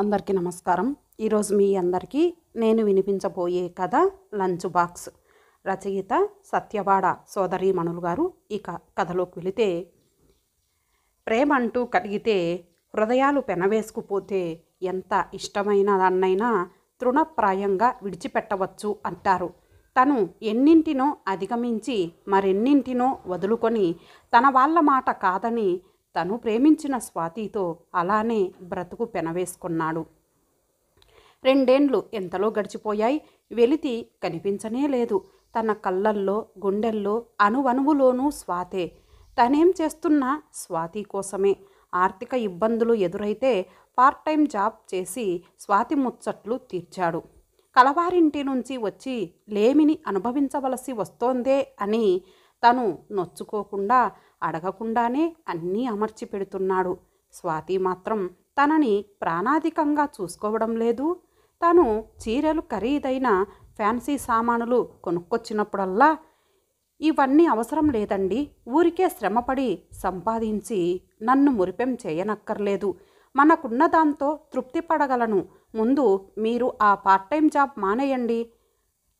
అందరికీ నమస్కారం ఈరోజు మీ అందరికీ నేను వినిపించబోయే కథ లంచ్ బాక్స్ రచయిత సత్యవాడ సోదరి మణులు గారు ఈ కథలోకి వెళితే ప్రేమ అంటూ కలిగితే హృదయాలు పెనవేసుకుపోతే ఎంత ఇష్టమైన దాన్నైనా తృణప్రాయంగా విడిచిపెట్టవచ్చు అంటారు తను ఎన్నింటినో అధిగమించి మరెన్నింటినో వదులుకొని తన వాళ్ళ మాట కాదని తను ప్రేమించిన స్వాతితో అలానే బ్రతుకు పెనవేసుకున్నాడు రెండేండ్లు ఎంతలో గడిచిపోయాయి వెలితి కనిపించనే లేదు తన కళ్ళల్లో గుండెల్లో అనువనువులోనూ స్వాతే తనేం చేస్తున్నా స్వాతి కోసమే ఆర్థిక ఇబ్బందులు ఎదురైతే పార్ట్ టైం జాబ్ చేసి స్వాతి ముచ్చట్లు తీర్చాడు కలవారింటి నుంచి వచ్చి లేమిని అనుభవించవలసి వస్తోందే అని తను నొచ్చుకోకుండా అడగకుండానే అన్నీ అమర్చి పెడుతున్నాడు స్వాతి మాత్రం తనని ప్రాణాధికంగా చూసుకోవడం లేదు తను చీరలు ఖరీదైన ఫ్యాన్సీ సామానులు కొనుక్కొచ్చినప్పుడల్లా ఇవన్నీ అవసరం లేదండి ఊరికే శ్రమపడి సంపాదించి నన్ను మురిపెం చేయనక్కర్లేదు మనకున్న దాంతో తృప్తి పడగలను ముందు మీరు ఆ పార్ట్ టైం జాబ్ మానేయండి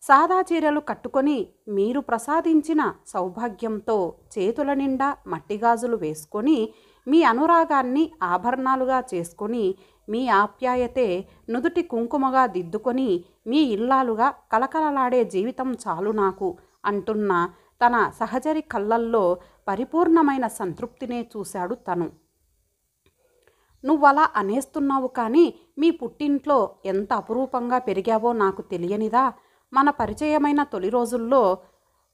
సాదా చీరలు కట్టుకొని మీరు ప్రసాదించిన సౌభాగ్యంతో చేతుల నిండా మట్టిగాజులు వేసుకొని మీ అనురాగాన్ని ఆభరణాలుగా చేసుకొని మీ ఆప్యాయతే నుదుటి కుంకుమగా దిద్దుకొని మీ ఇల్లాలుగా కలకలలాడే జీవితం చాలు నాకు అంటున్న తన సహచరి కళ్ళల్లో పరిపూర్ణమైన సంతృప్తినే చూశాడు తను నువ్వలా అనేస్తున్నావు కానీ మీ పుట్టింట్లో ఎంత అపురూపంగా పెరిగావో నాకు తెలియనిదా మన పరిచయమైన తొలి రోజుల్లో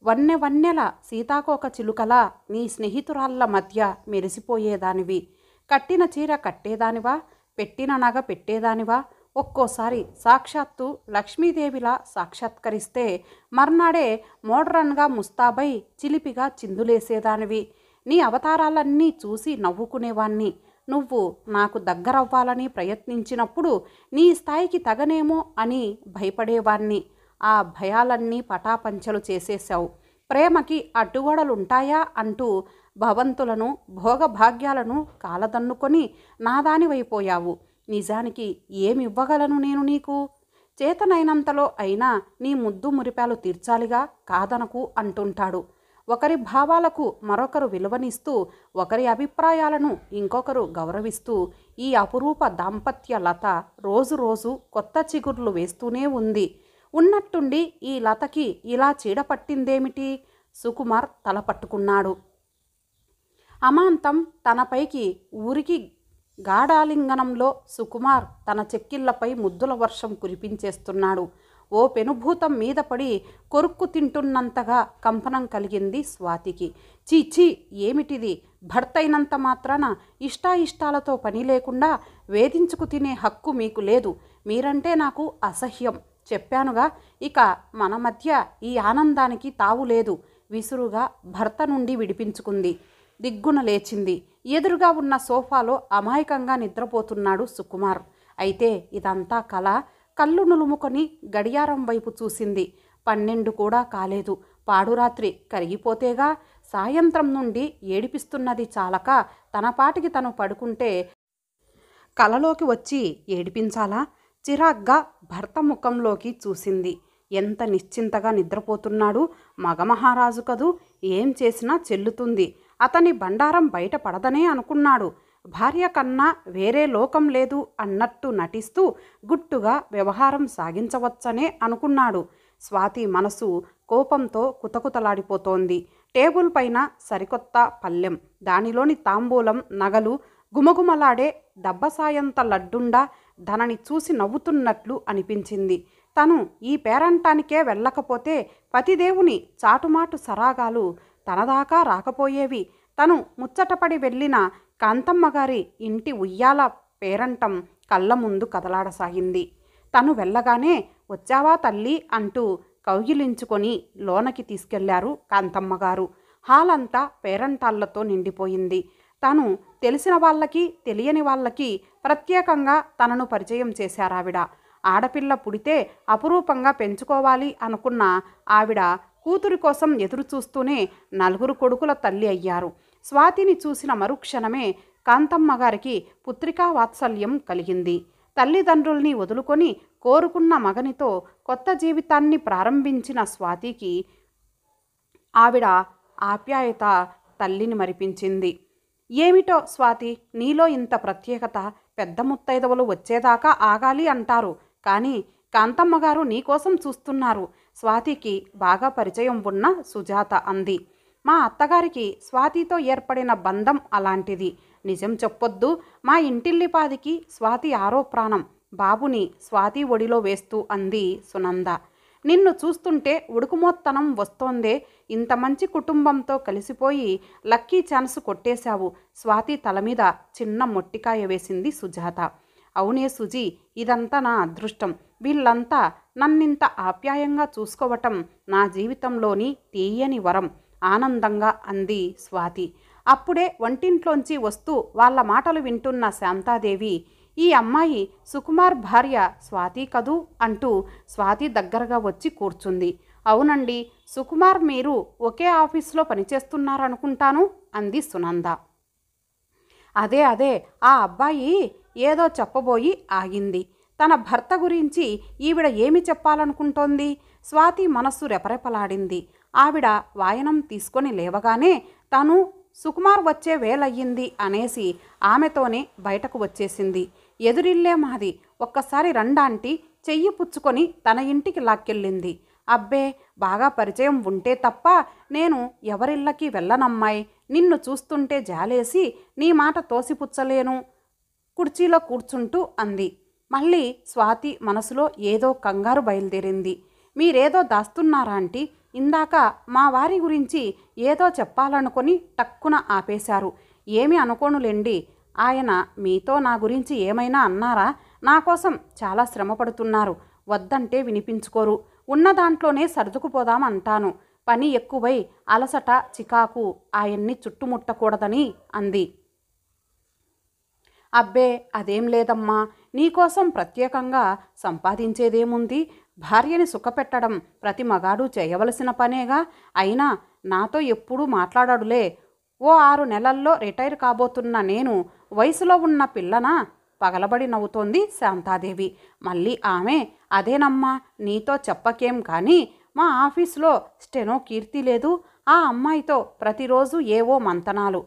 వన్నె వన్నెల సీతాకోక చిలుకల నీ స్నేహితురాళ్ళ మధ్య మెరిసిపోయేదానివి కట్టిన చీర కట్టేదానివా పెట్టిన నగ పెట్టేదానివా ఒక్కోసారి సాక్షాత్తు లక్ష్మీదేవిలా సాక్షాత్కరిస్తే మర్నాడే మోడ్రన్గా ముస్తాబై చిలిపిగా చిందులేసేదానివి నీ అవతారాలన్నీ చూసి నవ్వుకునేవాణ్ణి నువ్వు నాకు దగ్గరవ్వాలని ప్రయత్నించినప్పుడు నీ స్థాయికి తగనేమో అని భయపడేవాణ్ణి ఆ భయాలన్నీ పటాపంచలు చేసేశావు ప్రేమకి అడ్డుగోడలుంటాయా అంటూ భవంతులను భోగభాగ్యాలను కాలదన్నుకొని నాదానివైపోయావు నిజానికి ఏమివ్వగలను నేను నీకు చేతనైనంతలో అయినా నీ ముద్దు మురిపాలు తీర్చాలిగా కాదనకు అంటుంటాడు ఒకరి భావాలకు మరొకరు విలువనిస్తూ ఒకరి అభిప్రాయాలను ఇంకొకరు గౌరవిస్తూ ఈ అపురూప దాంపత్య లత రోజు రోజు కొత్త చిగుర్లు వేస్తూనే ఉంది ఉన్నట్టుండి ఈ లతకి ఇలా చీడ పట్టిందేమిటి సుకుమార్ తల పట్టుకున్నాడు అమాంతం తనపైకి ఊరికి గాఢాలింగనంలో సుకుమార్ తన చెక్కిళ్లపై ముద్దుల వర్షం కురిపించేస్తున్నాడు ఓ పెనుభూతం మీద పడి కొరుక్కు తింటున్నంతగా కంపనం కలిగింది స్వాతికి చీచీ ఏమిటిది భర్తైనంత మాత్రాన ఇష్టాయిష్టాలతో పని లేకుండా వేధించుకు తినే హక్కు మీకు లేదు మీరంటే నాకు అసహ్యం చెప్పానుగా ఇక మన మధ్య ఈ ఆనందానికి తావు లేదు విసురుగా భర్త నుండి విడిపించుకుంది దిగ్గున లేచింది ఎదురుగా ఉన్న సోఫాలో అమాయకంగా నిద్రపోతున్నాడు సుకుమార్ అయితే ఇదంతా కళ కళ్ళు నులుముకొని గడియారం వైపు చూసింది పన్నెండు కూడా కాలేదు పాడురాత్రి కరిగిపోతేగా సాయంత్రం నుండి ఏడిపిస్తున్నది చాలక తన పాటికి తను పడుకుంటే కలలోకి వచ్చి ఏడిపించాలా చిరాగ్గా భర్త ముఖంలోకి చూసింది ఎంత నిశ్చింతగా నిద్రపోతున్నాడు మగమహారాజు కదూ ఏం చేసినా చెల్లుతుంది అతని బండారం బయటపడదనే అనుకున్నాడు భార్య కన్నా వేరే లోకం లేదు అన్నట్టు నటిస్తూ గుట్టుగా వ్యవహారం సాగించవచ్చనే అనుకున్నాడు స్వాతి మనసు కోపంతో కుతకుతలాడిపోతోంది టేబుల్ పైన సరికొత్త పల్లెం దానిలోని తాంబూలం నగలు గుమగుమలాడే దెబ్బసాయంత లడ్డుండా తనని చూసి నవ్వుతున్నట్లు అనిపించింది తను ఈ పేరంటానికే వెళ్ళకపోతే పతిదేవుని చాటుమాటు సరాగాలు తనదాకా రాకపోయేవి తను ముచ్చటపడి వెళ్ళిన కాంతమ్మగారి ఇంటి ఉయ్యాల పేరంటం కళ్ళ ముందు కదలాడసాగింది తను వెళ్ళగానే వచ్చావా తల్లి అంటూ కౌగిలించుకొని లోనకి తీసుకెళ్లారు కాంతమ్మగారు హాల్ అంతా పేరంటాళ్లతో నిండిపోయింది తను తెలిసిన వాళ్ళకి తెలియని వాళ్ళకి ప్రత్యేకంగా తనను పరిచయం చేశారావిడ ఆడపిల్ల పుడితే అపురూపంగా పెంచుకోవాలి అనుకున్న ఆవిడ కూతురి కోసం ఎదురు చూస్తూనే నలుగురు కొడుకుల తల్లి అయ్యారు స్వాతిని చూసిన మరుక్షణమే కాంతమ్మ గారికి పుత్రికా వాత్సల్యం కలిగింది తల్లిదండ్రుల్ని వదులుకొని కోరుకున్న మగనితో కొత్త జీవితాన్ని ప్రారంభించిన స్వాతికి ఆవిడ ఆప్యాయత తల్లిని మరిపించింది ఏమిటో స్వాతి నీలో ఇంత ప్రత్యేకత పెద్ద ముత్తైదవులు వచ్చేదాకా ఆగాలి అంటారు కానీ కాంతమ్మగారు నీకోసం చూస్తున్నారు స్వాతికి బాగా పరిచయం ఉన్న సుజాత అంది మా అత్తగారికి స్వాతితో ఏర్పడిన బంధం అలాంటిది నిజం చెప్పొద్దు మా ఇంటిల్లిపాదికి స్వాతి ఆరో ప్రాణం బాబుని స్వాతి ఒడిలో వేస్తూ అంది సునంద నిన్ను చూస్తుంటే ఉడుకుమోత్తనం వస్తోందే ఇంత మంచి కుటుంబంతో కలిసిపోయి లక్కీ ఛాన్స్ కొట్టేశావు స్వాతి తల మీద చిన్న మొట్టికాయ వేసింది సుజాత అవునే సుజీ ఇదంతా నా అదృష్టం వీళ్ళంతా నన్నింత ఆప్యాయంగా చూసుకోవటం నా జీవితంలోని తీయని వరం ఆనందంగా అంది స్వాతి అప్పుడే వంటింట్లోంచి వస్తూ వాళ్ళ మాటలు వింటున్న శాంతాదేవి ఈ అమ్మాయి సుకుమార్ భార్య స్వాతి కదూ అంటూ స్వాతి దగ్గరగా వచ్చి కూర్చుంది అవునండి సుకుమార్ మీరు ఒకే ఆఫీస్లో పనిచేస్తున్నారనుకుంటాను అంది సునంద అదే అదే ఆ అబ్బాయి ఏదో చెప్పబోయి ఆగింది తన భర్త గురించి ఈవిడ ఏమి చెప్పాలనుకుంటోంది స్వాతి మనస్సు రెపరెపలాడింది ఆవిడ వాయనం తీసుకొని లేవగానే తను సుకుమార్ వచ్చే వేలయ్యింది అనేసి ఆమెతోనే బయటకు వచ్చేసింది ఎదురిల్లే మాది ఒక్కసారి రండాంటి చెయ్యి పుచ్చుకొని తన ఇంటికి లాక్కెళ్ళింది అబ్బే బాగా పరిచయం ఉంటే తప్ప నేను ఎవరిళ్ళకి వెళ్ళనమ్మాయి నిన్ను చూస్తుంటే జాలేసి నీ మాట తోసిపుచ్చలేను కుర్చీలో కూర్చుంటూ అంది మళ్ళీ స్వాతి మనసులో ఏదో కంగారు బయలుదేరింది మీరేదో దాస్తున్నారా ఆంటీ ఇందాక మా వారి గురించి ఏదో చెప్పాలనుకొని టక్కున ఆపేశారు ఏమి అనుకోనులేండి ఆయన మీతో నా గురించి ఏమైనా అన్నారా నా కోసం చాలా శ్రమపడుతున్నారు వద్దంటే వినిపించుకోరు ఉన్న దాంట్లోనే సర్దుకుపోదాం అంటాను పని ఎక్కువై అలసట చికాకు ఆయన్ని చుట్టుముట్టకూడదని అంది అబ్బే అదేం లేదమ్మా నీకోసం ప్రత్యేకంగా సంపాదించేదేముంది భార్యని సుఖపెట్టడం ప్రతి మగాడు చేయవలసిన పనేగా అయినా నాతో ఎప్పుడూ మాట్లాడాడులే ఓ ఆరు నెలల్లో రిటైర్ కాబోతున్న నేను వయసులో ఉన్న పిల్లనా పగలబడి నవ్వుతోంది శాంతాదేవి మళ్ళీ ఆమె అదేనమ్మా నీతో చెప్పకేం కానీ మా ఆఫీస్లో స్టెనో కీర్తి లేదు ఆ అమ్మాయితో ప్రతిరోజు ఏవో మంతనాలు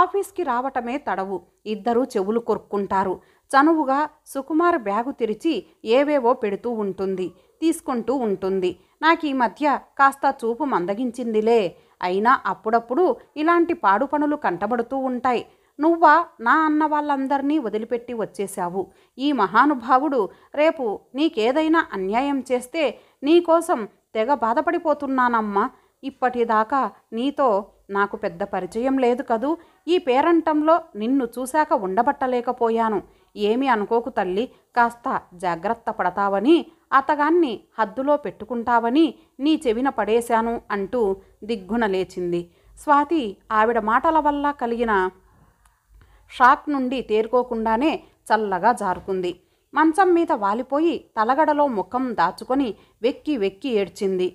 ఆఫీస్కి రావటమే తడవు ఇద్దరూ చెవులు కొరుక్కుంటారు చనువుగా సుకుమార్ బ్యాగు తెరిచి ఏవేవో పెడుతూ ఉంటుంది తీసుకుంటూ ఉంటుంది నాకు ఈ మధ్య కాస్త చూపు మందగించిందిలే అయినా అప్పుడప్పుడు ఇలాంటి పాడు పనులు కంటబడుతూ ఉంటాయి నువ్వా నా అన్న వాళ్ళందరినీ వదిలిపెట్టి వచ్చేశావు ఈ మహానుభావుడు రేపు నీకేదైనా అన్యాయం చేస్తే నీకోసం తెగ బాధపడిపోతున్నానమ్మా ఇప్పటిదాకా నీతో నాకు పెద్ద పరిచయం లేదు కదూ ఈ పేరంటంలో నిన్ను చూశాక ఉండబట్టలేకపోయాను ఏమి అనుకోకు తల్లి కాస్త జాగ్రత్త పడతావని అతగాన్ని హద్దులో పెట్టుకుంటావని నీ చెవిన పడేశాను అంటూ దిగ్గున లేచింది స్వాతి ఆవిడ మాటల వల్ల కలిగిన షాక్ నుండి తేరుకోకుండానే చల్లగా జారుకుంది మంచం మీద వాలిపోయి తలగడలో ముఖం దాచుకొని వెక్కి వెక్కి ఏడ్చింది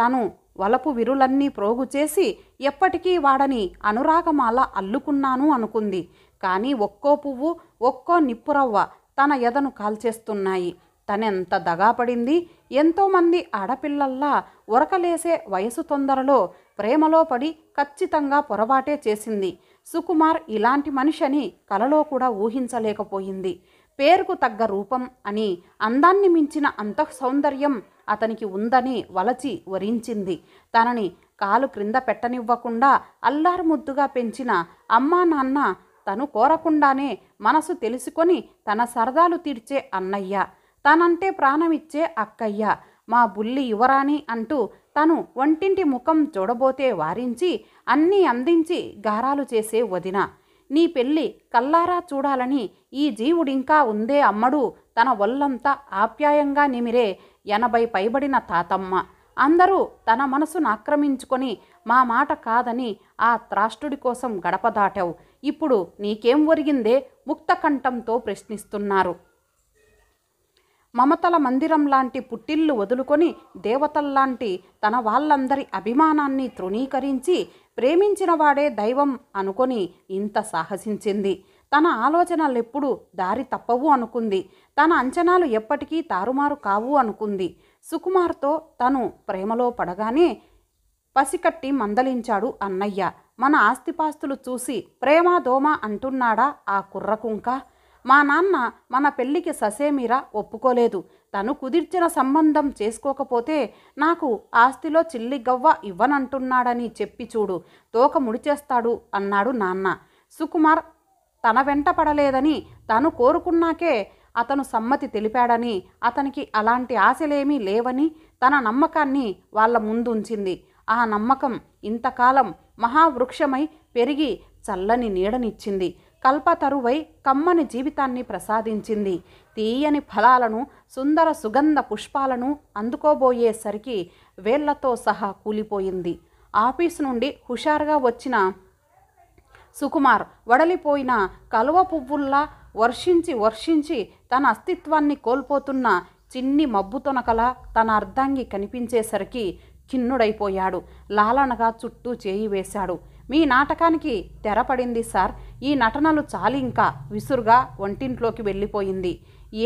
తను వలపు విరులన్నీ ప్రోగు చేసి ఎప్పటికీ వాడని అనురాగమాల అల్లుకున్నాను అనుకుంది కానీ ఒక్కో పువ్వు ఒక్కో నిప్పురవ్వ తన ఎదను కాల్చేస్తున్నాయి తనెంత దగాపడింది ఎంతోమంది ఆడపిల్లల్లా ఉరకలేసే వయసు తొందరలో ప్రేమలో పడి ఖచ్చితంగా పొరపాటే చేసింది సుకుమార్ ఇలాంటి మనిషి అని కలలో కూడా ఊహించలేకపోయింది పేరుకు తగ్గ రూపం అని అందాన్ని మించిన అంతః సౌందర్యం అతనికి ఉందని వలచి వరించింది తనని కాలు క్రింద పెట్టనివ్వకుండా అల్లారు ముద్దుగా పెంచిన అమ్మా నాన్న తను కోరకుండానే మనసు తెలుసుకొని తన సరదాలు తీర్చే అన్నయ్య తనంటే ప్రాణమిచ్చే అక్కయ్య మా బుల్లి యువరాణి అంటూ తను వంటింటి ముఖం చూడబోతే వారించి అన్నీ అందించి గారాలు చేసే వదిన నీ పెళ్ళి కల్లారా చూడాలని ఈ జీవుడింకా ఉందే అమ్మడు తన ఒళ్ళంతా ఆప్యాయంగా నిమిరే ఎనభై పైబడిన తాతమ్మ అందరూ తన మనసును ఆక్రమించుకొని మా మాట కాదని ఆ త్రాష్టుడి కోసం గడప దాటావు ఇప్పుడు నీకేం ఒరిగిందే ముక్తకంఠంతో ప్రశ్నిస్తున్నారు మమతల మందిరం లాంటి పుట్టిల్లు వదులుకొని దేవతల్లాంటి తన వాళ్ళందరి అభిమానాన్ని తృణీకరించి ప్రేమించిన వాడే దైవం అనుకొని ఇంత సాహసించింది తన ఆలోచనలు ఎప్పుడు దారి తప్పవు అనుకుంది తన అంచనాలు ఎప్పటికీ తారుమారు కావు అనుకుంది సుకుమార్తో తను ప్రేమలో పడగానే పసికట్టి మందలించాడు అన్నయ్య మన ఆస్తిపాస్తులు చూసి ప్రేమ దోమ అంటున్నాడా ఆ కుర్రకుంక మా నాన్న మన పెళ్లికి ససేమీరా ఒప్పుకోలేదు తను కుదిర్చిన సంబంధం చేసుకోకపోతే నాకు ఆస్తిలో చిల్లిగవ్వ ఇవ్వనంటున్నాడని చెప్పి చూడు తోక ముడిచేస్తాడు అన్నాడు నాన్న సుకుమార్ తన వెంట పడలేదని తను కోరుకున్నాకే అతను సమ్మతి తెలిపాడని అతనికి అలాంటి ఆశలేమీ లేవని తన నమ్మకాన్ని వాళ్ళ ముందుంచింది ఆ నమ్మకం ఇంతకాలం మహావృక్షమై పెరిగి చల్లని నీడనిచ్చింది కల్పతరువై కమ్మని జీవితాన్ని ప్రసాదించింది తీయని ఫలాలను సుందర సుగంధ పుష్పాలను అందుకోబోయేసరికి వేళ్లతో సహా కూలిపోయింది ఆఫీస్ నుండి హుషారుగా వచ్చిన సుకుమార్ వడలిపోయిన కలువ పువ్వుల్లా వర్షించి వర్షించి తన అస్తిత్వాన్ని కోల్పోతున్న చిన్ని మబ్బుతొనకల తన అర్ధాంగి కనిపించేసరికి కిన్నుడైపోయాడు లాలనగా చుట్టూ చేయి వేశాడు మీ నాటకానికి తెరపడింది సార్ ఈ నటనలు చాలింకా విసురుగా వంటింట్లోకి వెళ్ళిపోయింది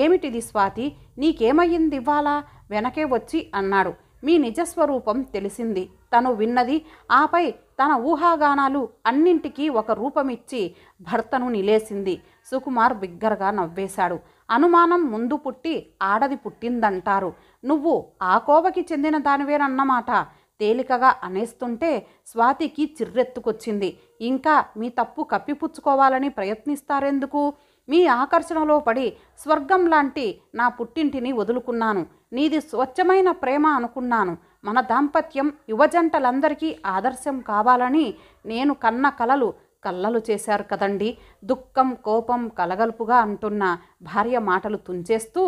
ఏమిటిది స్వాతి నీకేమయ్యింది ఇవ్వాలా వెనకే వచ్చి అన్నాడు మీ నిజస్వరూపం తెలిసింది తను విన్నది ఆపై తన ఊహాగానాలు అన్నింటికీ ఒక రూపమిచ్చి భర్తను నిలేసింది సుకుమార్ బిగ్గరగా నవ్వేశాడు అనుమానం ముందు పుట్టి ఆడది పుట్టిందంటారు నువ్వు ఆ కోవకి చెందిన దానివేనన్నమాట తేలికగా అనేస్తుంటే స్వాతికి చిర్రెత్తుకొచ్చింది ఇంకా మీ తప్పు కప్పిపుచ్చుకోవాలని ప్రయత్నిస్తారెందుకు మీ ఆకర్షణలో పడి స్వర్గం లాంటి నా పుట్టింటిని వదులుకున్నాను నీది స్వచ్ఛమైన ప్రేమ అనుకున్నాను మన దాంపత్యం యువజంటలందరికీ ఆదర్శం కావాలని నేను కన్న కలలు కల్లలు చేశారు కదండి దుఃఖం కోపం కలగలుపుగా అంటున్న భార్య మాటలు తుంచేస్తూ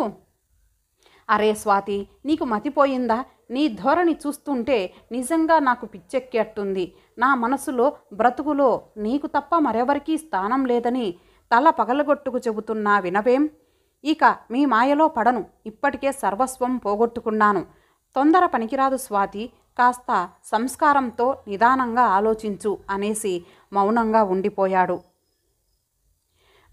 అరే స్వాతి నీకు మతిపోయిందా నీ ధోరణి చూస్తుంటే నిజంగా నాకు పిచ్చెక్కేట్టుంది నా మనసులో బ్రతుకులో నీకు తప్ప మరెవరికీ స్థానం లేదని తల పగలగొట్టుకు చెబుతున్నా వినవేం ఇక మీ మాయలో పడను ఇప్పటికే సర్వస్వం పోగొట్టుకున్నాను తొందర పనికిరాదు స్వాతి కాస్త సంస్కారంతో నిదానంగా ఆలోచించు అనేసి మౌనంగా ఉండిపోయాడు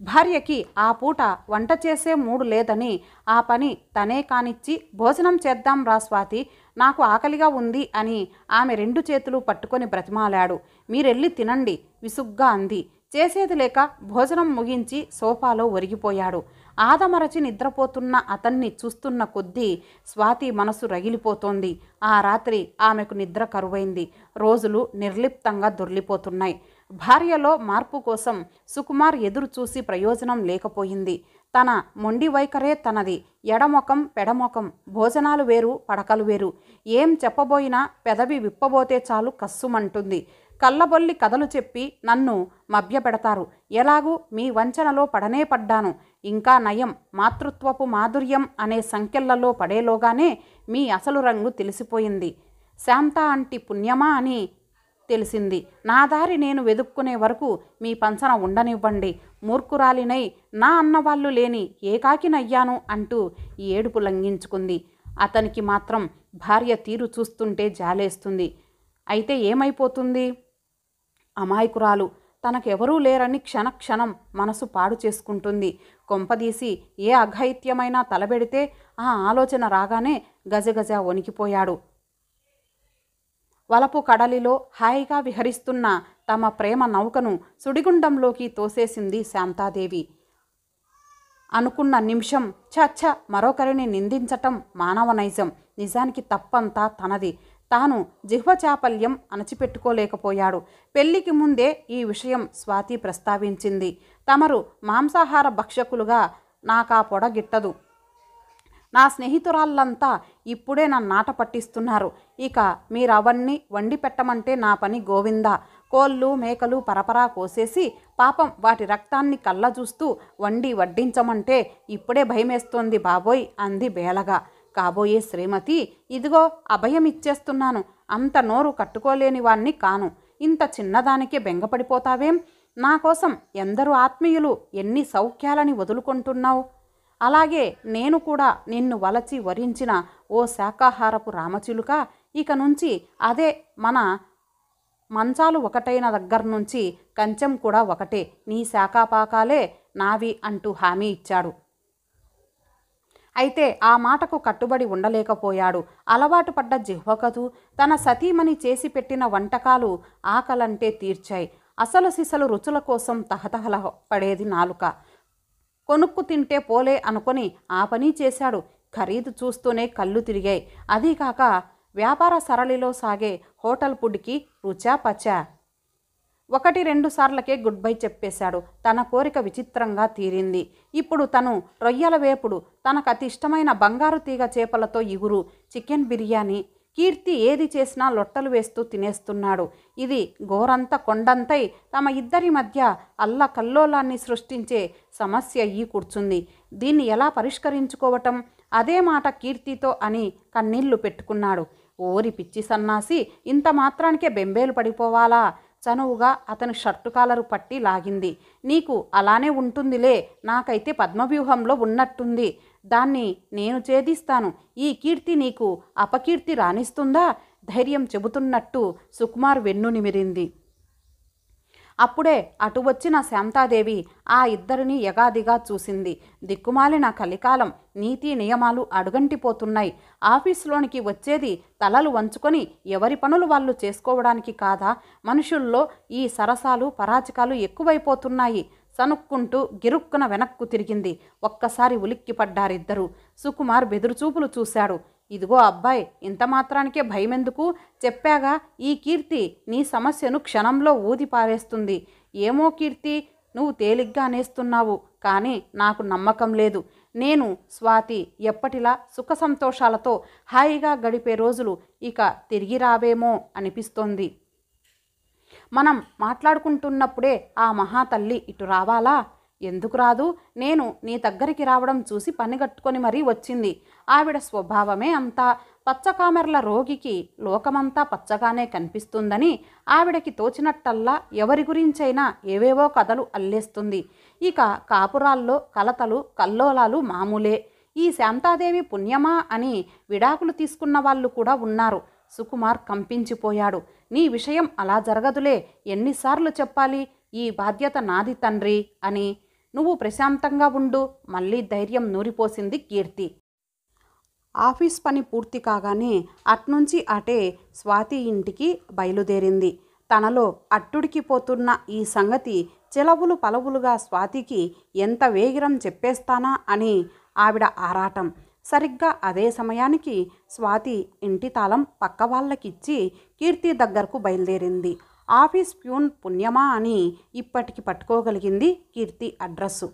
భార్యకి ఆ పూట వంట చేసే మూడు లేదని ఆ పని తనే కానిచ్చి భోజనం చేద్దాం రా స్వాతి నాకు ఆకలిగా ఉంది అని ఆమె రెండు చేతులు పట్టుకొని బ్రతిమాలాడు మీరెళ్ళి తినండి విసుగ్గా అంది చేసేది లేక భోజనం ముగించి సోఫాలో ఒరిగిపోయాడు ఆదమరచి నిద్రపోతున్న అతన్ని చూస్తున్న కొద్దీ స్వాతి మనసు రగిలిపోతోంది ఆ రాత్రి ఆమెకు నిద్ర కరువైంది రోజులు నిర్లిప్తంగా దొర్లిపోతున్నాయి భార్యలో మార్పు కోసం సుకుమార్ ఎదురు చూసి ప్రయోజనం లేకపోయింది తన మొండి వైఖరే తనది ఎడమొకం పెడమొకం భోజనాలు వేరు పడకలు వేరు ఏం చెప్పబోయినా పెదవి విప్పబోతే చాలు కస్సుమంటుంది కళ్ళబొల్లి కథలు చెప్పి నన్ను మభ్యపెడతారు ఎలాగూ మీ వంచనలో పడనే పడ్డాను ఇంకా నయం మాతృత్వపు మాధుర్యం అనే సంఖ్యలలో పడేలోగానే మీ అసలు రంగు తెలిసిపోయింది శాంత అంటి పుణ్యమా అని తెలిసింది నా దారి నేను వెదుక్కునే వరకు మీ పంచన ఉండనివ్వండి మూర్ఖురాలినై నా అన్నవాళ్ళు లేని ఏకాకినయ్యాను అంటూ ఏడుపు లంఘించుకుంది అతనికి మాత్రం భార్య తీరు చూస్తుంటే జాలేస్తుంది అయితే ఏమైపోతుంది అమాయకురాలు తనకెవరూ లేరని క్షణక్షణం మనసు పాడు చేసుకుంటుంది కొంపదీసి ఏ అఘైత్యమైనా తలబెడితే ఆ ఆలోచన రాగానే గజగజ వణికిపోయాడు వలపు కడలిలో హాయిగా విహరిస్తున్న తమ ప్రేమ నౌకను సుడిగుండంలోకి తోసేసింది శాంతాదేవి అనుకున్న నిమిషం చచ్చ మరొకరిని నిందించటం మానవ నైజం నిజానికి తప్పంతా తనది తాను జిహ్వచాపల్యం అణచిపెట్టుకోలేకపోయాడు పెళ్లికి ముందే ఈ విషయం స్వాతి ప్రస్తావించింది తమరు మాంసాహార భక్షకులుగా నాకా పొడగిట్టదు నా స్నేహితురాళ్ళంతా ఇప్పుడే నన్ను నాట పట్టిస్తున్నారు ఇక మీరు అవన్నీ వండి పెట్టమంటే నా పని గోవిందా కోళ్ళు మేకలు పరపరా కోసేసి పాపం వాటి రక్తాన్ని కళ్ళ చూస్తూ వండి వడ్డించమంటే ఇప్పుడే భయమేస్తోంది బాబోయ్ అంది బేలగా కాబోయే శ్రీమతి ఇదిగో అభయం ఇచ్చేస్తున్నాను అంత నోరు కట్టుకోలేని వాణ్ణి కాను ఇంత చిన్నదానికే బెంగపడిపోతావేం నా కోసం ఎందరు ఆత్మీయులు ఎన్ని సౌఖ్యాలని వదులుకుంటున్నావు అలాగే నేను కూడా నిన్ను వలచి వరించిన ఓ శాకాహారపు రామచిలుక ఇక నుంచి అదే మన మంచాలు ఒకటైన దగ్గర నుంచి కంచెం కూడా ఒకటే నీ శాఖాపాకాలే నావి అంటూ హామీ ఇచ్చాడు అయితే ఆ మాటకు కట్టుబడి ఉండలేకపోయాడు అలవాటు పడ్డ జిహ్వకతు తన సతీమణి చేసి పెట్టిన వంటకాలు ఆకలంటే తీర్చాయి అసలు సిసలు రుచుల కోసం తహతహల పడేది నాలుక కొనుక్కు తింటే పోలే అనుకొని ఆ పని చేశాడు ఖరీదు చూస్తూనే కళ్ళు తిరిగాయి అదీకాక వ్యాపార సరళిలో సాగే హోటల్ ఫుడ్కి రుచా పచా ఒకటి రెండు సార్లకే గుడ్ బై చెప్పేశాడు తన కోరిక విచిత్రంగా తీరింది ఇప్పుడు తను రొయ్యల వేపుడు తనకు అతి ఇష్టమైన బంగారు తీగ చేపలతో ఇగురు చికెన్ బిర్యానీ కీర్తి ఏది చేసినా లొట్టలు వేస్తూ తినేస్తున్నాడు ఇది గోరంత కొండంతై తమ ఇద్దరి మధ్య అల్ల కల్లోలాన్ని సృష్టించే సమస్య ఈ కూర్చుంది దీన్ని ఎలా పరిష్కరించుకోవటం అదే మాట కీర్తితో అని కన్నీళ్లు పెట్టుకున్నాడు ఓరి పిచ్చి సన్నాసి ఇంత మాత్రానికే బెంబేలు పడిపోవాలా చనువుగా అతని షర్టు కాలరు పట్టి లాగింది నీకు అలానే ఉంటుందిలే నాకైతే పద్మవ్యూహంలో ఉన్నట్టుంది దాన్ని నేను ఛేదిస్తాను ఈ కీర్తి నీకు అపకీర్తి రాణిస్తుందా ధైర్యం చెబుతున్నట్టు సుకుమార్ వెన్ను నిమిరింది అప్పుడే అటు వచ్చిన శాంతాదేవి ఆ ఇద్దరిని యగాదిగా చూసింది దిక్కుమాలిన కలికాలం నీతి నియమాలు అడుగంటిపోతున్నాయి ఆఫీసులోనికి వచ్చేది తలలు వంచుకొని ఎవరి పనులు వాళ్ళు చేసుకోవడానికి కాదా మనుషుల్లో ఈ సరసాలు పరాచకాలు ఎక్కువైపోతున్నాయి సనుక్కుంటూ గిరుక్కున వెనక్కు తిరిగింది ఒక్కసారి ఉలిక్కిపడ్డారిద్దరూ సుకుమార్ బెదురుచూపులు చూశాడు ఇదిగో అబ్బాయి ఇంత మాత్రానికే భయమెందుకు చెప్పాగా ఈ కీర్తి నీ సమస్యను క్షణంలో ఊది పారేస్తుంది ఏమో కీర్తి నువ్వు తేలిగ్గా అనేస్తున్నావు కానీ నాకు నమ్మకం లేదు నేను స్వాతి ఎప్పటిలా సుఖ సంతోషాలతో హాయిగా గడిపే రోజులు ఇక తిరిగి రావేమో అనిపిస్తోంది మనం మాట్లాడుకుంటున్నప్పుడే ఆ మహాతల్లి ఇటు రావాలా ఎందుకు రాదు నేను నీ దగ్గరికి రావడం చూసి పనిగట్టుకొని మరీ వచ్చింది ఆవిడ స్వభావమే అంతా పచ్చకామెర్ల రోగికి లోకమంతా పచ్చగానే కనిపిస్తుందని ఆవిడకి తోచినట్టల్లా ఎవరి గురించైనా ఏవేవో కథలు అల్లేస్తుంది ఇక కాపురాల్లో కలతలు కల్లోలాలు మామూలే ఈ శాంతాదేవి పుణ్యమా అని విడాకులు తీసుకున్న వాళ్ళు కూడా ఉన్నారు సుకుమార్ కంపించిపోయాడు నీ విషయం అలా జరగదులే ఎన్నిసార్లు చెప్పాలి ఈ బాధ్యత నాది తండ్రి అని నువ్వు ప్రశాంతంగా ఉండు మళ్ళీ ధైర్యం నూరిపోసింది కీర్తి ఆఫీస్ పని పూర్తి కాగానే అట్నుంచి అటే స్వాతి ఇంటికి బయలుదేరింది తనలో అట్టుడికి పోతున్న ఈ సంగతి చెలవులు పలవులుగా స్వాతికి ఎంత వేగిరం చెప్పేస్తానా అని ఆవిడ ఆరాటం సరిగ్గా అదే సమయానికి స్వాతి ఇంటి తాళం పక్క వాళ్ళకిచ్చి కీర్తి దగ్గరకు బయలుదేరింది ఆఫీస్ ప్యూన్ పుణ్యమా అని ఇప్పటికి పట్టుకోగలిగింది కీర్తి అడ్రస్సు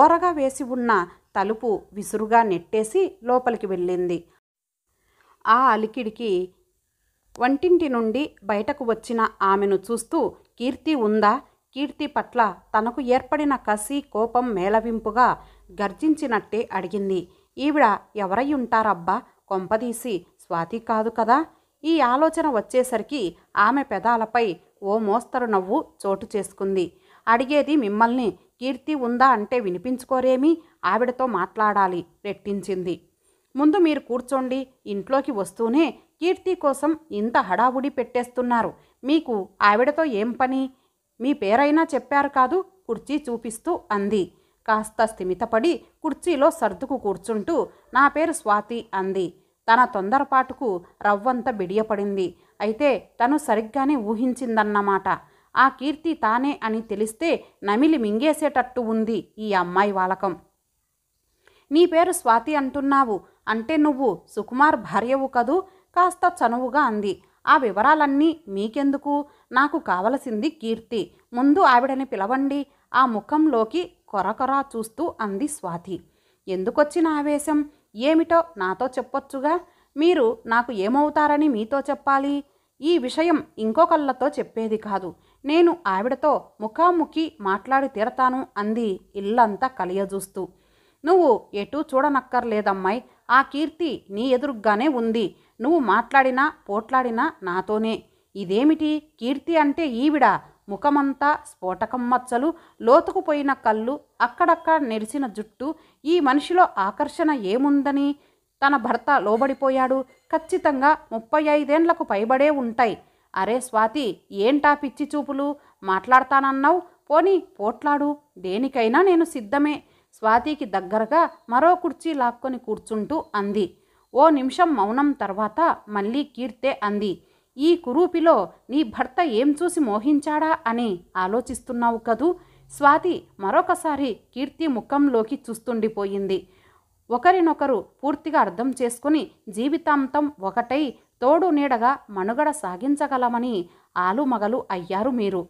ఓరగా వేసి ఉన్న తలుపు విసురుగా నెట్టేసి లోపలికి వెళ్ళింది ఆ అలికిడికి వంటింటి నుండి బయటకు వచ్చిన ఆమెను చూస్తూ కీర్తి ఉందా కీర్తి పట్ల తనకు ఏర్పడిన కసి కోపం మేళవింపుగా గర్జించినట్టే అడిగింది ఈవిడ ఎవరై ఉంటారబ్బా కొంపదీసి స్వాతి కాదు కదా ఈ ఆలోచన వచ్చేసరికి ఆమె పెదాలపై ఓ మోస్తరు నవ్వు చోటు చేసుకుంది అడిగేది మిమ్మల్ని కీర్తి ఉందా అంటే వినిపించుకోరేమి ఆవిడతో మాట్లాడాలి రెట్టించింది ముందు మీరు కూర్చోండి ఇంట్లోకి వస్తూనే కీర్తి కోసం ఇంత హడావుడి పెట్టేస్తున్నారు మీకు ఆవిడతో ఏం పని మీ పేరైనా చెప్పారు కాదు కుర్చీ చూపిస్తూ అంది కాస్త స్థిమితపడి కుర్చీలో సర్దుకు కూర్చుంటూ నా పేరు స్వాతి అంది తన తొందరపాటుకు రవ్వంత బిడియపడింది అయితే తను సరిగ్గానే ఊహించిందన్నమాట ఆ కీర్తి తానే అని తెలిస్తే నమిలి మింగేసేటట్టు ఉంది ఈ అమ్మాయి వాలకం నీ పేరు స్వాతి అంటున్నావు అంటే నువ్వు సుకుమార్ భార్యవు కదూ కాస్త చనువుగా అంది ఆ వివరాలన్నీ మీకెందుకు నాకు కావలసింది కీర్తి ముందు ఆవిడని పిలవండి ఆ ముఖంలోకి కొరకొరా చూస్తూ అంది స్వాతి ఎందుకొచ్చిన ఆవేశం ఏమిటో నాతో చెప్పొచ్చుగా మీరు నాకు ఏమవుతారని మీతో చెప్పాలి ఈ విషయం ఇంకొకళ్ళతో చెప్పేది కాదు నేను ఆవిడతో ముఖాముఖి మాట్లాడి తీరతాను అంది ఇల్లంతా కలియజూస్తూ నువ్వు ఎటూ చూడనక్కర్లేదమ్మాయి ఆ కీర్తి నీ ఎదురుగ్గానే ఉంది నువ్వు మాట్లాడినా పోట్లాడినా నాతోనే ఇదేమిటి కీర్తి అంటే ఈవిడ ముఖమంతా స్ఫోటకం మచ్చలు లోతుకుపోయిన కళ్ళు అక్కడక్కడ నెరిసిన జుట్టు ఈ మనిషిలో ఆకర్షణ ఏముందని తన భర్త లోబడిపోయాడు ఖచ్చితంగా ముప్పై ఐదేండ్లకు పైబడే ఉంటాయి అరే స్వాతి ఏంటా పిచ్చి చూపులు మాట్లాడతానన్నావు పోనీ పోట్లాడు దేనికైనా నేను సిద్ధమే స్వాతికి దగ్గరగా మరో కుర్చీ లాక్కొని కూర్చుంటూ అంది ఓ నిమిషం మౌనం తర్వాత మళ్ళీ కీర్తే అంది ఈ కురూపిలో నీ భర్త ఏం చూసి మోహించాడా అని ఆలోచిస్తున్నావు కదూ స్వాతి మరొకసారి కీర్తి ముఖంలోకి చూస్తుండిపోయింది ఒకరినొకరు పూర్తిగా అర్థం చేసుకుని జీవితాంతం ఒకటై తోడు నీడగా మనుగడ సాగించగలమని ఆలుమగలు అయ్యారు మీరు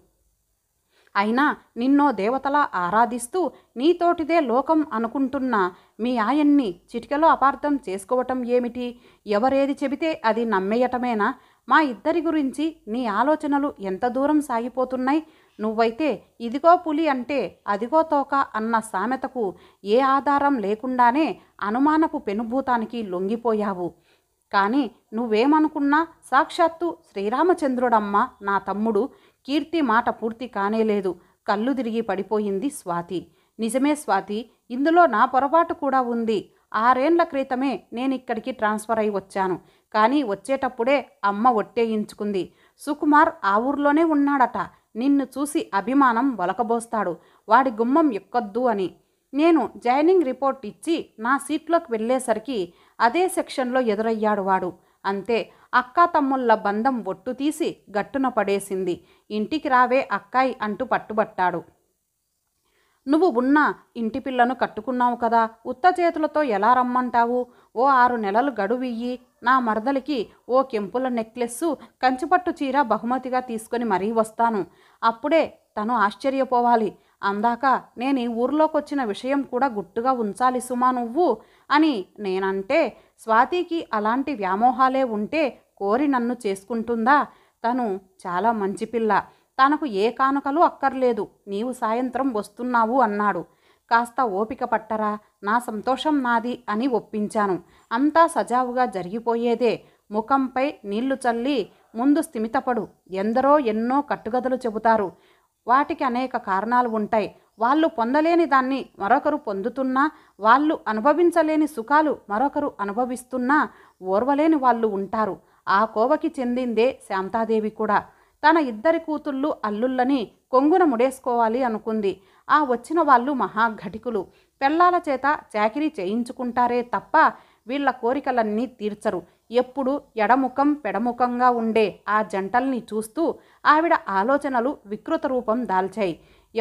అయినా నిన్నో దేవతలా ఆరాధిస్తూ నీతోటిదే లోకం అనుకుంటున్న మీ ఆయన్ని చిటికలో అపార్థం చేసుకోవటం ఏమిటి ఎవరేది చెబితే అది నమ్మేయటమేనా మా ఇద్దరి గురించి నీ ఆలోచనలు ఎంత దూరం సాగిపోతున్నాయి నువ్వైతే ఇదిగో పులి అంటే అదిగో తోక అన్న సామెతకు ఏ ఆధారం లేకుండానే అనుమానపు పెనుభూతానికి లొంగిపోయావు కానీ నువ్వేమనుకున్నా సాక్షాత్తు శ్రీరామచంద్రుడమ్మ నా తమ్ముడు కీర్తి మాట పూర్తి కానేలేదు కళ్ళు తిరిగి పడిపోయింది స్వాతి నిజమే స్వాతి ఇందులో నా పొరపాటు కూడా ఉంది ఆరేండ్ల క్రితమే నేనిక్కడికి ట్రాన్స్ఫర్ అయి వచ్చాను కానీ వచ్చేటప్పుడే అమ్మ ఒట్టేయించుకుంది సుకుమార్ ఆ ఊర్లోనే ఉన్నాడట నిన్ను చూసి అభిమానం వలకబోస్తాడు వాడి గుమ్మం ఎక్కొద్దు అని నేను జాయినింగ్ రిపోర్ట్ ఇచ్చి నా సీట్లోకి వెళ్ళేసరికి అదే సెక్షన్లో ఎదురయ్యాడు వాడు అంతే అక్కా తమ్ముళ్ళ బంధం ఒట్టు తీసి గట్టున పడేసింది ఇంటికి రావే అక్కాయి అంటూ పట్టుబట్టాడు నువ్వు ఉన్న ఇంటి పిల్లను కట్టుకున్నావు కదా ఉత్త చేతులతో ఎలా రమ్మంటావు ఓ ఆరు నెలలు గడువియ్యి నా మరదలికి ఓ కెంపుల నెక్లెస్సు కంచిపట్టు చీర బహుమతిగా తీసుకొని మరీ వస్తాను అప్పుడే తను ఆశ్చర్యపోవాలి అందాక నేను ఈ వచ్చిన విషయం కూడా గుట్టుగా ఉంచాలి సుమా నువ్వు అని నేనంటే స్వాతికి అలాంటి వ్యామోహాలే ఉంటే కోరి నన్ను చేసుకుంటుందా తను చాలా మంచి పిల్ల తనకు ఏ కానుకలు అక్కర్లేదు నీవు సాయంత్రం వస్తున్నావు అన్నాడు కాస్త ఓపిక పట్టరా నా సంతోషం నాది అని ఒప్పించాను అంతా సజావుగా జరిగిపోయేదే ముఖంపై నీళ్లు చల్లి ముందు స్థిమితపడు ఎందరో ఎన్నో కట్టుగదలు చెబుతారు వాటికి అనేక కారణాలు ఉంటాయి వాళ్ళు పొందలేని దాన్ని మరొకరు పొందుతున్నా వాళ్ళు అనుభవించలేని సుఖాలు మరొకరు అనుభవిస్తున్నా ఓర్వలేని వాళ్ళు ఉంటారు ఆ కోవకి చెందిందే శాంతాదేవి కూడా తన ఇద్దరి కూతుళ్ళు అల్లుళ్ళని కొంగున ముడేసుకోవాలి అనుకుంది ఆ వచ్చిన వాళ్ళు మహాఘటికులు పెళ్ళాల చేత చాకిరీ చేయించుకుంటారే తప్ప వీళ్ల కోరికలన్నీ తీర్చరు ఎప్పుడు ఎడముఖం పెడముఖంగా ఉండే ఆ జంటల్ని చూస్తూ ఆవిడ ఆలోచనలు వికృత రూపం దాల్చాయి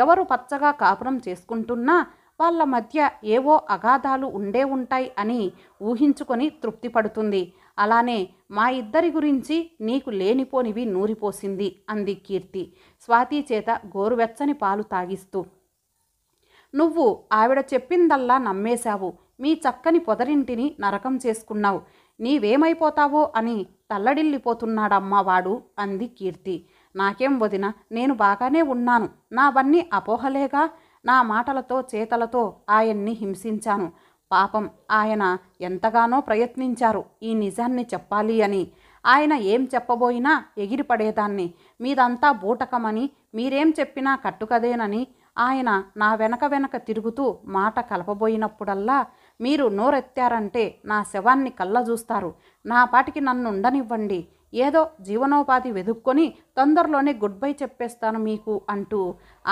ఎవరు పచ్చగా కాపురం చేసుకుంటున్నా వాళ్ళ మధ్య ఏవో అగాధాలు ఉండే ఉంటాయి అని ఊహించుకొని తృప్తిపడుతుంది అలానే మా ఇద్దరి గురించి నీకు లేనిపోనివి నూరిపోసింది అంది కీర్తి స్వాతి చేత గోరువెచ్చని పాలు తాగిస్తూ నువ్వు ఆవిడ చెప్పిందల్లా నమ్మేశావు మీ చక్కని పొదరింటిని నరకం చేసుకున్నావు నీవేమైపోతావో అని తల్లడిల్లిపోతున్నాడమ్మా వాడు అంది కీర్తి నాకేం వదిన నేను బాగానే ఉన్నాను నావన్నీ అపోహలేగా నా మాటలతో చేతలతో ఆయన్ని హింసించాను పాపం ఆయన ఎంతగానో ప్రయత్నించారు ఈ నిజాన్ని చెప్పాలి అని ఆయన ఏం చెప్పబోయినా ఎగిరిపడేదాన్ని మీదంతా బూటకమని మీరేం చెప్పినా కట్టుకదేనని ఆయన నా వెనక వెనక తిరుగుతూ మాట కలపబోయినప్పుడల్లా మీరు నోరెత్తారంటే నా శవాన్ని కళ్ళ చూస్తారు నా పాటికి నన్ను ఉండనివ్వండి ఏదో జీవనోపాధి వెదుక్కొని తొందరలోనే గుడ్ బై చెప్పేస్తాను మీకు అంటూ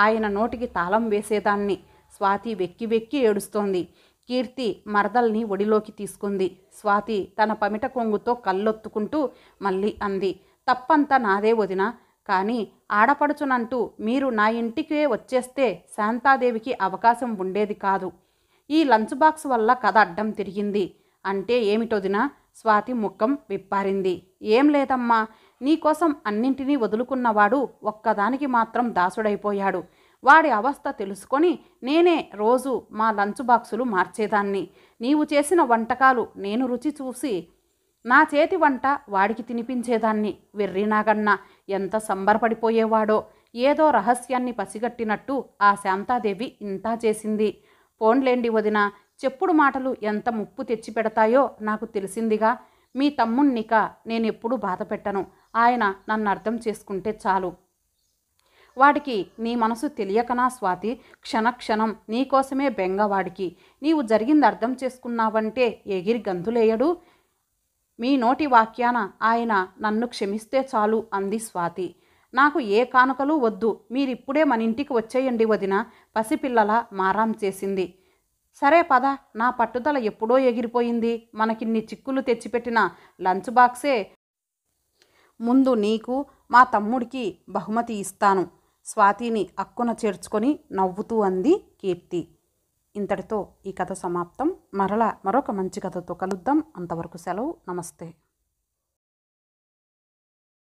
ఆయన నోటికి తాళం వేసేదాన్ని స్వాతి వెక్కి వెక్కి ఏడుస్తోంది కీర్తి మరదల్ని ఒడిలోకి తీసుకుంది స్వాతి తన పమిట కొంగుతో కళ్ళొత్తుకుంటూ మళ్ళీ అంది తప్పంతా నాదే వదిన కానీ ఆడపడుచునంటూ మీరు నా ఇంటికే వచ్చేస్తే శాంతాదేవికి అవకాశం ఉండేది కాదు ఈ లంచ్ బాక్స్ వల్ల కథ అడ్డం తిరిగింది అంటే ఏమిటొదిన స్వాతి ముఖం విప్పారింది ఏం లేదమ్మా నీకోసం అన్నింటినీ వదులుకున్నవాడు ఒక్కదానికి మాత్రం దాసుడైపోయాడు వాడి అవస్థ తెలుసుకొని నేనే రోజు మా లంచ్ బాక్సులు మార్చేదాన్ని నీవు చేసిన వంటకాలు నేను రుచి చూసి నా చేతి వంట వాడికి తినిపించేదాన్ని వెర్రి నాగన్న ఎంత సంబరపడిపోయేవాడో ఏదో రహస్యాన్ని పసిగట్టినట్టు ఆ శాంతాదేవి ఇంతా చేసింది పోన్లేండి వదిన చెప్పుడు మాటలు ఎంత ముప్పు తెచ్చిపెడతాయో నాకు తెలిసిందిగా మీ తమ్ముణ్ణిక నేనెప్పుడు బాధ పెట్టను ఆయన నన్ను అర్థం చేసుకుంటే చాలు వాడికి నీ మనసు తెలియకనా స్వాతి క్షణక్షణం నీకోసమే బెంగ వాడికి నీవు జరిగింది అర్థం చేసుకున్నావంటే ఎగిరి గంతులేయడు మీ నోటి వాక్యాన ఆయన నన్ను క్షమిస్తే చాలు అంది స్వాతి నాకు ఏ కానుకలు వద్దు మీరిప్పుడే మన ఇంటికి వచ్చేయండి వదిన పసిపిల్లల మారాం చేసింది సరే పద నా పట్టుదల ఎప్పుడో ఎగిరిపోయింది మనకిన్ని చిక్కులు తెచ్చిపెట్టిన లంచ్ బాక్సే ముందు నీకు మా తమ్ముడికి బహుమతి ఇస్తాను స్వాతిని అక్కున చేర్చుకొని నవ్వుతూ అంది కీర్తి ఇంతటితో ఈ కథ సమాప్తం మరలా మరొక మంచి కథతో కలుద్దాం అంతవరకు సెలవు నమస్తే